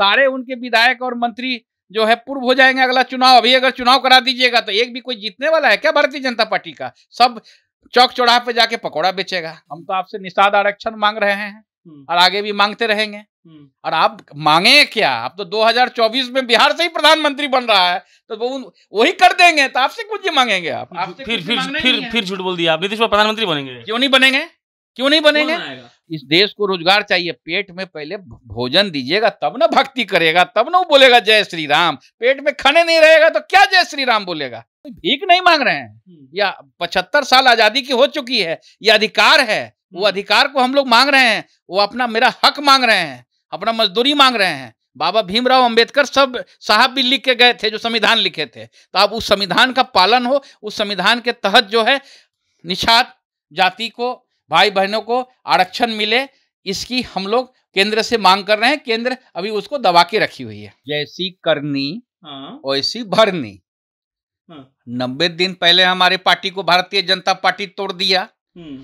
सारे उनके विधायक और मंत्री जो है पूर्व हो जाएंगे अगला चुनाव अभी अगर चुनाव करा दीजिएगा तो एक भी कोई जीतने वाला है क्या भारतीय जनता पार्टी का सब चौक चौड़ा पे जाके पकौड़ा बेचेगा हम तो आपसे निषाद आरक्षण मांग रहे हैं हम्म। और आगे भी मांगते रहेंगे हम्म। और आप मांगे क्या आप तो 2024 में बिहार से ही प्रधानमंत्री बन रहा है तो वो वही कर देंगे तो आपसे कुछ मांगेंगे आप आप फिर फिर फिर फिर झूठ बोल दिया आप नीतीश प्रधानमंत्री बनेंगे क्यों नहीं बनेंगे क्यों नहीं बनेंगे इस देश को रोजगार चाहिए पेट में पहले भोजन दीजिएगा तब ना भक्ति करेगा तब ना वो बोलेगा जय श्री राम पेट में खाने नहीं रहेगा तो क्या जय श्री राम बोलेगा भीख नहीं मांग रहे हैं हम्म। या पचहत्तर साल आजादी की हो चुकी है ये अधिकार है वो हम्म। अधिकार को हम लोग मांग रहे हैं वो अपना मेरा हक मांग रहे हैं अपना मजदूरी मांग रहे हैं बाबा भीमराव अंबेडकर सब साहब भी लिख के गए थे जो संविधान लिखे थे तो अब उस संविधान का पालन हो उस संविधान के तहत जो है निषाद जाति को भाई बहनों को आरक्षण मिले इसकी हम लोग केंद्र से मांग कर रहे हैं केंद्र अभी उसको दबा के रखी हुई है जैसी करनी हाँ। वैसी भरनी हाँ। नब्बे दिन पहले हमारे पार्टी को भारतीय जनता पार्टी तोड़ दिया हम्म।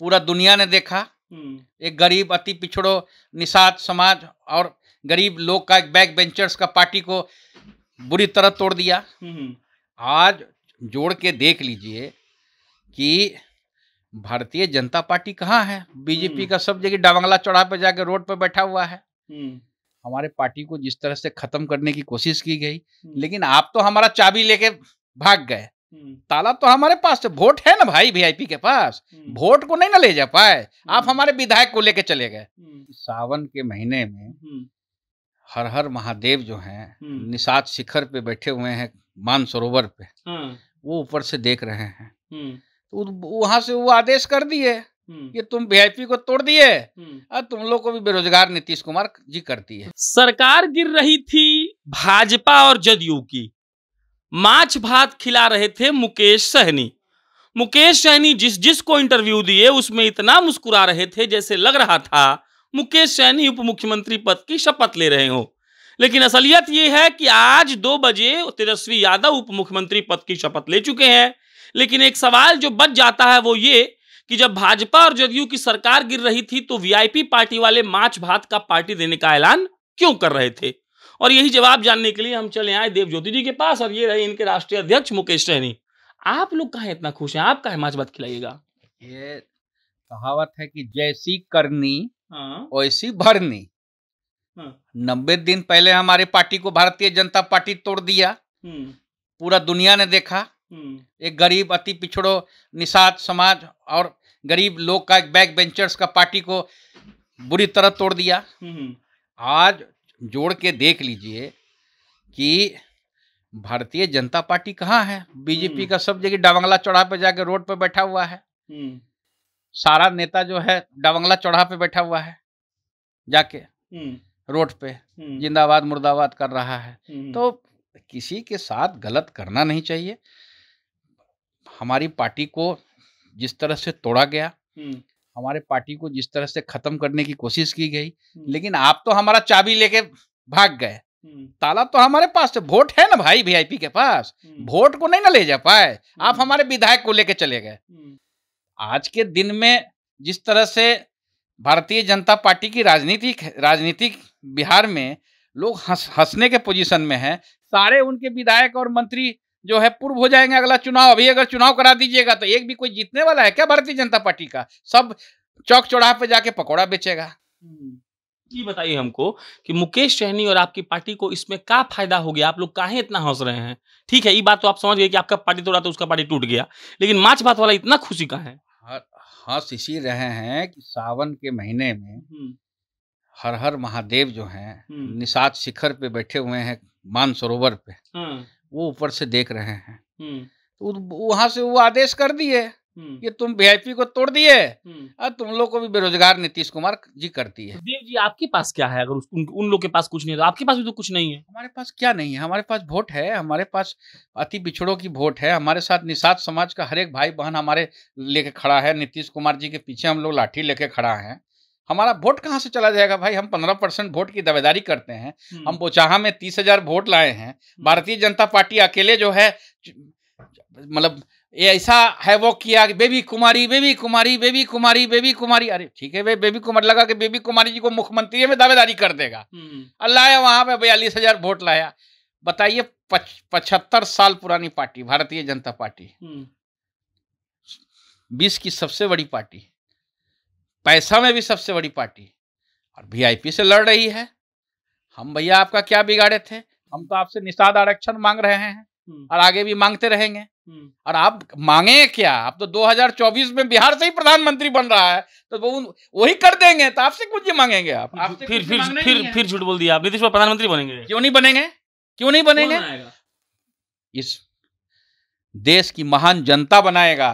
पूरा दुनिया ने देखा हम्म। एक गरीब अति पिछड़ो निषाद समाज और गरीब लोग का एक बैक बेंचर्स का पार्टी को बुरी तरह तोड़ दिया हम्म। आज जोड़ के देख लीजिए कि भारतीय जनता पार्टी कहाँ है बीजेपी हम्म। का सब जगह डावंगला चौड़ा पे जाके रोड पे बैठा हुआ है हम्म। हमारे पार्टी को जिस तरह से खत्म करने की कोशिश की गई हम्म। लेकिन आप तो हमारा चाबी लेके भाग गए ताला तो हमारे पास वोट है ना भाई वीआईपी के पास वोट को नहीं ना ले जा पाए आप हमारे विधायक को लेके चले गए सावन के महीने में हर हर महादेव जो हैं निषाद शिखर पे बैठे हुए हैं मानसरोवर पे हाँ। वो ऊपर से देख रहे हैं वहां से वो आदेश कर दिए हम्म। कि तुम वीआईपी को तोड़ दिए और हम्म। तुम लोग को भी बेरोजगार नीतीश कुमार जी करती है सरकार गिर रही थी भाजपा और जदयू की माछ भात खिला रहे थे मुकेश सहनी मुकेश सहनी जिस जिसको इंटरव्यू दिए उसमें इतना मुस्कुरा रहे थे जैसे लग रहा था मुकेश सहनी उप मुख्यमंत्री पद की शपथ ले रहे हो लेकिन असलियत यह है कि आज दो बजे तेजस्वी यादव उप मुख्यमंत्री पद की शपथ ले चुके हैं लेकिन एक सवाल जो बच जाता है वो ये कि जब भाजपा और जदयू की सरकार गिर रही थी तो वीआईपी पार्टी वाले माछ भात का पार्टी देने का ऐलान क्यों कर रहे थे और यही जवाब जानने के लिए हम चले आए देव ज्योति जी के पास और ये रहे इनके राष्ट्रीय अध्यक्ष मुकेश सहनी आप लोग कहा इतना खुश हैं आप कहा माछ भात खिलाइएगा ये कहावत है कि जैसी करनी हाँ। वैसी भरनी हाँ। नब्बे दिन पहले हमारे पार्टी को भारतीय जनता पार्टी तोड़ दिया हम्म। पूरा दुनिया ने देखा हम्म। एक गरीब अति पिछड़ो निषाद समाज और गरीब लोग का एक बैक बेंचर्स का पार्टी को बुरी तरह तोड़ दिया हम्म, हम्म। आज जोड़ के देख लीजिए कि भारतीय जनता पार्टी कहाँ है बीजेपी का सब जगह डावंगला चौड़ा पे जाके रोड पे बैठा हुआ है सारा नेता जो है डावंगला चौड़ा पे बैठा हुआ है जाके रोड पे जिंदाबाद मुर्दाबाद कर रहा है तो किसी के साथ गलत करना नहीं चाहिए हमारी पार्टी को जिस तरह से तोड़ा गया हम्म। हमारे पार्टी को जिस तरह से खत्म करने की कोशिश की गई हम्म। लेकिन आप तो हमारा चाबी लेके भाग गए हम्म। ताला तो हमारे पास वोट है ना भाई वीआईपी के पास वोट को नहीं ना ले जा पाए आप हमारे विधायक को लेके चले गए आज के दिन में जिस तरह से भारतीय जनता पार्टी की राजनीति राजनीतिक बिहार में लोग हंस हंसने के पोजीशन में हैं सारे उनके विधायक और मंत्री जो है पूर्व हो जाएंगे अगला चुनाव अभी अगर चुनाव करा दीजिएगा तो एक भी कोई जीतने वाला है क्या भारतीय जनता पार्टी का सब चौक चौराहे पे जाके पकौड़ा बेचेगा जी हम्म। बताइए हमको कि मुकेश सहनी और आपकी पार्टी को इसमें क्या फायदा हो गया आप लोग काहे इतना हंस रहे हैं ठीक है ये बात तो आप समझ गए कि आपका पार्टी तोड़ा तो उसका पार्टी टूट गया लेकिन माछ भात वाला इतना खुशी का है हंस इसी रहे हैं कि सावन के महीने में हम्म। हर हर महादेव जो है हम्म। निषाद शिखर पे बैठे हुए हैं मानसरोवर पे हाँ। वो ऊपर से देख रहे हैं हम्म। तो वहां से वो आदेश कर दिए हम्म। कि तुम वीआईपी को तोड़ दिए हम्म। और तुम लोग को भी बेरोजगार नीतीश कुमार जी करती तो है देव जी आपके पास क्या है अगर उन, उन लोग के पास कुछ नहीं है तो आपके पास भी तो कुछ नहीं है हमारे पास क्या नहीं है हमारे पास वोट है हमारे पास अति पिछड़ों की वोट है हमारे साथ निषाद समाज का हर एक भाई बहन हमारे लेके खड़ा है नीतीश कुमार जी के पीछे हम लोग लाठी लेके खड़ा है हमारा वोट कहाँ से चला जाएगा भाई हम पंद्रह परसेंट वोट की दावेदारी करते हैं हम हम्म। बोचाहा में तीस हजार वोट लाए हैं हम्म। भारतीय जनता पार्टी अकेले जो है मतलब ये ऐसा है वो किया कि बेबी कुमारी बेबी कुमारी बेबी कुमारी बेबी कुमारी अरे ठीक है भाई बेबी कुमारी लगा कि बेबी कुमारी जी को मुख्यमंत्री में दावेदारी कर देगा हम्म। लाया वहां पे बयालीस हजार वोट लाया बताइए पचहत्तर साल पुरानी पार्टी भारतीय जनता पार्टी बीस की सबसे बड़ी पार्टी पैसा में भी सबसे बड़ी पार्टी और वीआईपी से लड़ रही है हम भैया आपका क्या बिगाड़े थे हम तो आपसे निषाद आरक्षण मांग रहे हैं हम्म। और आगे भी मांगते रहेंगे हम्म। और आप मांगे क्या आप तो 2024 में बिहार से ही प्रधानमंत्री बन रहा है तो वो वही कर देंगे तो आपसे कुछ मांगेंगे आप फिर फिर फिर फिर झूठ बोल दिया आप नीतीश प्रधानमंत्री बनेंगे क्यों नहीं बनेंगे क्यों नहीं बनेंगे इस देश की महान जनता बनाएगा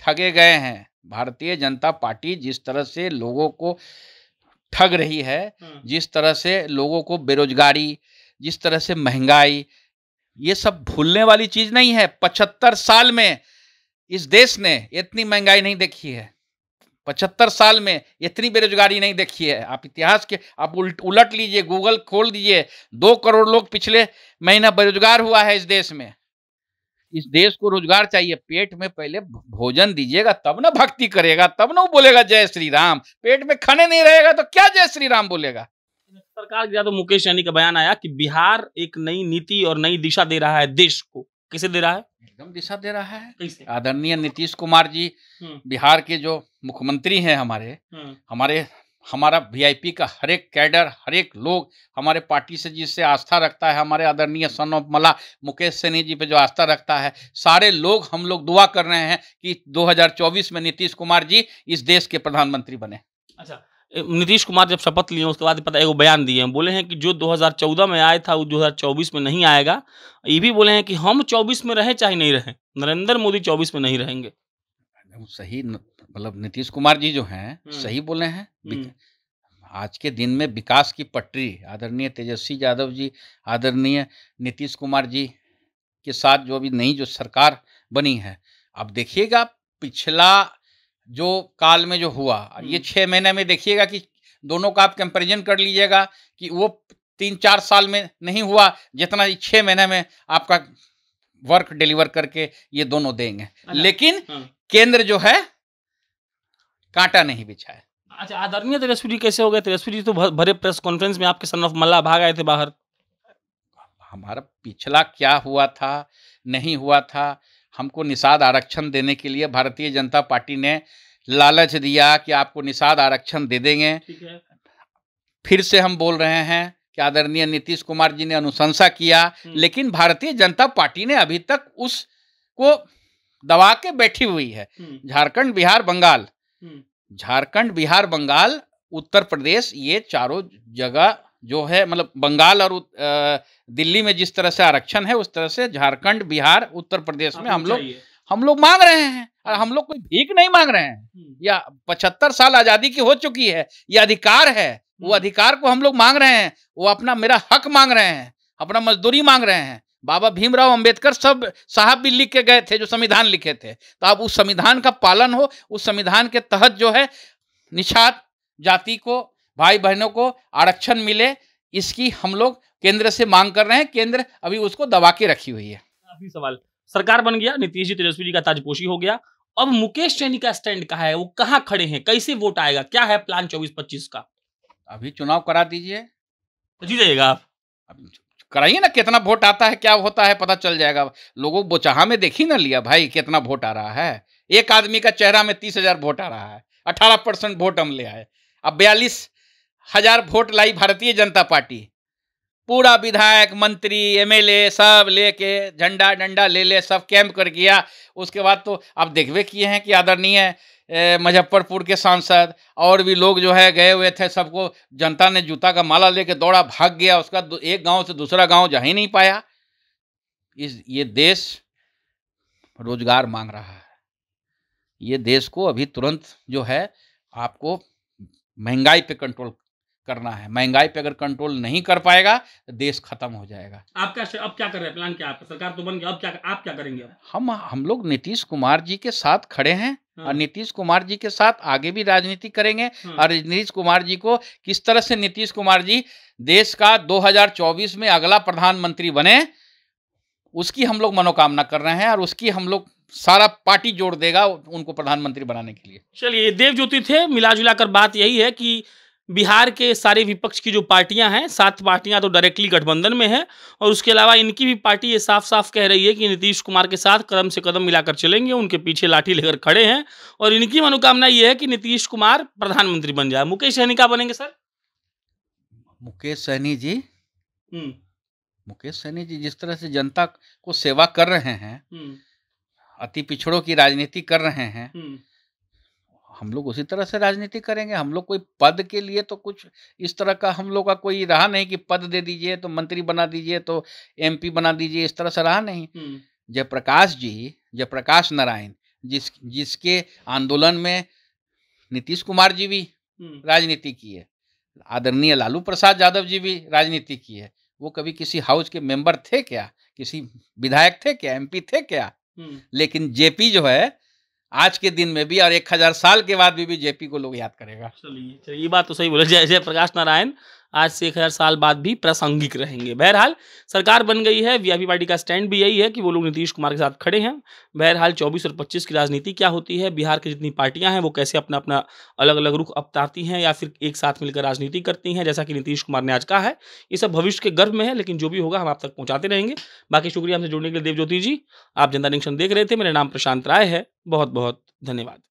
ठगे गए हैं भारतीय जनता पार्टी जिस तरह से लोगों को ठग रही है जिस तरह से लोगों को बेरोजगारी जिस तरह से महंगाई ये सब भूलने वाली चीज नहीं है पचहत्तर साल में इस देश ने इतनी महंगाई नहीं देखी है पचहत्तर साल में इतनी बेरोजगारी नहीं देखी है आप इतिहास के आप उल्ट उलट लीजिए गूगल खोल दीजिए दो करोड़ लोग पिछले महीना बेरोजगार हुआ है इस देश में इस देश को रोजगार चाहिए पेट में पहले भोजन दीजिएगा तब ना भक्ति करेगा तब ना वो बोलेगा जय श्री राम पेट में खाने नहीं रहेगा तो क्या जय श्री राम बोलेगा सरकार के तो मुकेश सहनी का बयान आया कि बिहार एक नई नीति और नई दिशा दे रहा है देश को किसे दे रहा है एकदम दिशा दे रहा है आदरणीय नीतीश कुमार जी हम्म। बिहार के जो मुख्यमंत्री हैं हमारे हम्म। हमारे हमारा वीआईपी का हर एक कैडर हर एक लोग हमारे पार्टी से जिससे आस्था रखता है हमारे आदरणीय सन ऑफ मला मुकेश सैनी जी पे जो आस्था रखता है सारे लोग हम लोग दुआ कर रहे हैं कि 2024 में नीतीश कुमार जी इस देश के प्रधानमंत्री बने अच्छा नीतीश कुमार जब शपथ लिए उसके बाद पता एगो बयान दिए हैं बोले हैं कि जो 2014 में आया था वो 2024 में नहीं आएगा ये भी बोले हैं कि हम 24 में रहें चाहे नहीं रहें नरेंद्र मोदी 24 में नहीं रहेंगे सही मतलब नीतीश कुमार जी जो हैं सही बोले हैं आज के दिन में विकास की पटरी आदरणीय तेजस्वी यादव जी आदरणीय नीतीश कुमार जी के साथ जो अभी नई जो सरकार बनी है अब देखिएगा पिछला जो काल में जो हुआ ये छः महीने में देखिएगा कि दोनों का आप कंपेरिजन कर लीजिएगा कि वो तीन चार साल में नहीं हुआ जितना छः महीने में आपका वर्क डिलीवर करके ये दोनों देंगे अच्छा। लेकिन हाँ। केंद्र जो है कांटा नहीं बिछाया अच्छा आदरणीय तेजस्वी कैसे हो गए तेजस्वी जी तो भरे प्रेस कॉन्फ्रेंस में आपके सन ऑफ मल्ला भाग आए थे बाहर हमारा पिछला क्या हुआ था नहीं हुआ था हमको निषाद आरक्षण देने के लिए भारतीय जनता पार्टी ने लालच दिया कि आपको निषाद आरक्षण दे देंगे फिर से हम बोल रहे हैं कि आदरणीय नीतीश कुमार जी ने अनुशंसा किया हम्म। लेकिन भारतीय जनता पार्टी ने अभी तक उसको दबा के बैठी हुई है हम्म। झारखंड बिहार बंगाल हम्म। झारखंड बिहार बंगाल उत्तर प्रदेश ये चारों जगह जो है मतलब बंगाल और दिल्ली में जिस तरह से आरक्षण है उस तरह से झारखंड बिहार उत्तर प्रदेश में हम लोग हम लोग मांग रहे हैं और हम लोग कोई भीख नहीं मांग रहे हैं या पचहत्तर साल आजादी की हो चुकी है ये अधिकार है वो हम्म। अधिकार को हम लोग मांग रहे हैं वो अपना मेरा हक मांग रहे हैं अपना मजदूरी मांग रहे हैं बाबा भीमराव अंबेडकर सब साहब भी लिख के गए थे जो संविधान लिखे थे तो आप उस संविधान का पालन हो उस संविधान के तहत जो है निषाद जाति को भाई बहनों को आरक्षण मिले इसकी हम लोग केंद्र से मांग कर रहे हैं केंद्र अभी उसको दबा के रखी हुई है अभी सवाल सरकार बन गया नीतीश जी तेजस्वी जी का ताजपोशी हो गया अब मुकेश सैनी का स्टैंड कहा है वो कहाँ खड़े हैं कैसे वोट आएगा क्या है प्लान चौबीस पच्चीस का अभी चुनाव करा दीजिए तो जाइएगा आप कराइए ना कितना वोट आता है क्या होता है पता चल जाएगा लोगों बोचाहा में देख ही ना लिया भाई कितना वोट आ रहा है एक आदमी का चेहरा में तीस हजार वोट आ रहा है अठारह परसेंट वोट हम ले आए अब बयालीस हजार वोट लाई भारतीय जनता पार्टी पूरा विधायक मंत्री एमएलए सब लेके झंडा डंडा ले ले सब कैंप कर गया उसके बाद तो आप देखवे किए हैं कि आदरणीय मुजफ्फरपुर के सांसद और भी लोग जो है गए हुए थे सबको जनता ने जूता का माला लेके दौड़ा भाग गया उसका एक गांव से दूसरा गांव जा ही नहीं पाया इस ये देश रोजगार मांग रहा है ये देश को अभी तुरंत जो है आपको महंगाई पे कंट्रोल करना है महंगाई पे अगर कंट्रोल नहीं कर पाएगा तो देश खत्म हो जाएगा आप क्या अब क्या कर रहे हैं प्लान क्या आपका सरकार तो बन गया अब क्या आप क्या करेंगे हम हम लोग नीतीश कुमार जी के साथ खड़े हैं और हाँ। नीतीश कुमार जी के साथ आगे भी राजनीति करेंगे हाँ। और नीतीश कुमार जी को किस तरह से नीतीश कुमार जी देश का 2024 में अगला प्रधानमंत्री बने उसकी हम लोग मनोकामना कर रहे हैं और उसकी हम लोग सारा पार्टी जोड़ देगा उनको प्रधानमंत्री बनाने के लिए चलिए देव ज्योति थे मिला जुला कर बात यही है कि बिहार के सारे विपक्ष की जो पार्टियां हैं सात पार्टियां तो डायरेक्टली गठबंधन में हैं और उसके अलावा इनकी भी पार्टी ये साफ साफ कह रही है कि नीतीश कुमार के साथ कदम से कदम मिलाकर चलेंगे उनके पीछे लाठी लेकर खड़े हैं और इनकी मनोकामना ये है कि नीतीश कुमार प्रधानमंत्री बन जाए मुकेश सहनी का बनेंगे सर मुकेश सहनी जी हम्म। मुकेश सहनी जी जिस तरह से जनता को सेवा कर रहे हैं हम्म। अति पिछड़ों की राजनीति कर रहे हैं हम्म। हम लोग उसी तरह से राजनीति करेंगे हम लोग कोई पद के लिए तो कुछ इस तरह का हम लोग का कोई रहा नहीं कि पद दे दीजिए तो मंत्री बना दीजिए तो एमपी बना दीजिए इस तरह से रहा नहीं जयप्रकाश जी जयप्रकाश नारायण जिस जिसके आंदोलन में नीतीश कुमार जी भी राजनीति की है आदरणीय लालू प्रसाद यादव जी भी राजनीति की है वो कभी किसी हाउस के मेंबर थे क्या किसी विधायक थे क्या एमपी थे क्या लेकिन जेपी जो है आज के दिन में भी और एक हजार साल के बाद भी, भी जेपी को लोग याद करेगा चलिए चलिए ये बात तो सही बोले जय जय प्रकाश नारायण आज से एक हज़ार साल बाद भी प्रासंगिक रहेंगे बहरहाल सरकार बन गई है वीआईपी पार्टी का स्टैंड भी यही है कि वो लोग नीतीश कुमार के साथ खड़े हैं बहरहाल चौबीस और पच्चीस की राजनीति क्या होती है बिहार की जितनी पार्टियां हैं वो कैसे अपना अपना अलग अलग रुख अपनाती हैं या फिर एक साथ मिलकर राजनीति करती हैं जैसा कि नीतीश कुमार ने आज कहा है ये सब भविष्य के गर्भ में है लेकिन जो भी होगा हम आप तक पहुँचाते रहेंगे बाकी शुक्रिया हमसे जुड़ने के लिए देवज्योति जी आप जनता निक्षण देख रहे थे मेरा नाम प्रशांत राय है बहुत बहुत धन्यवाद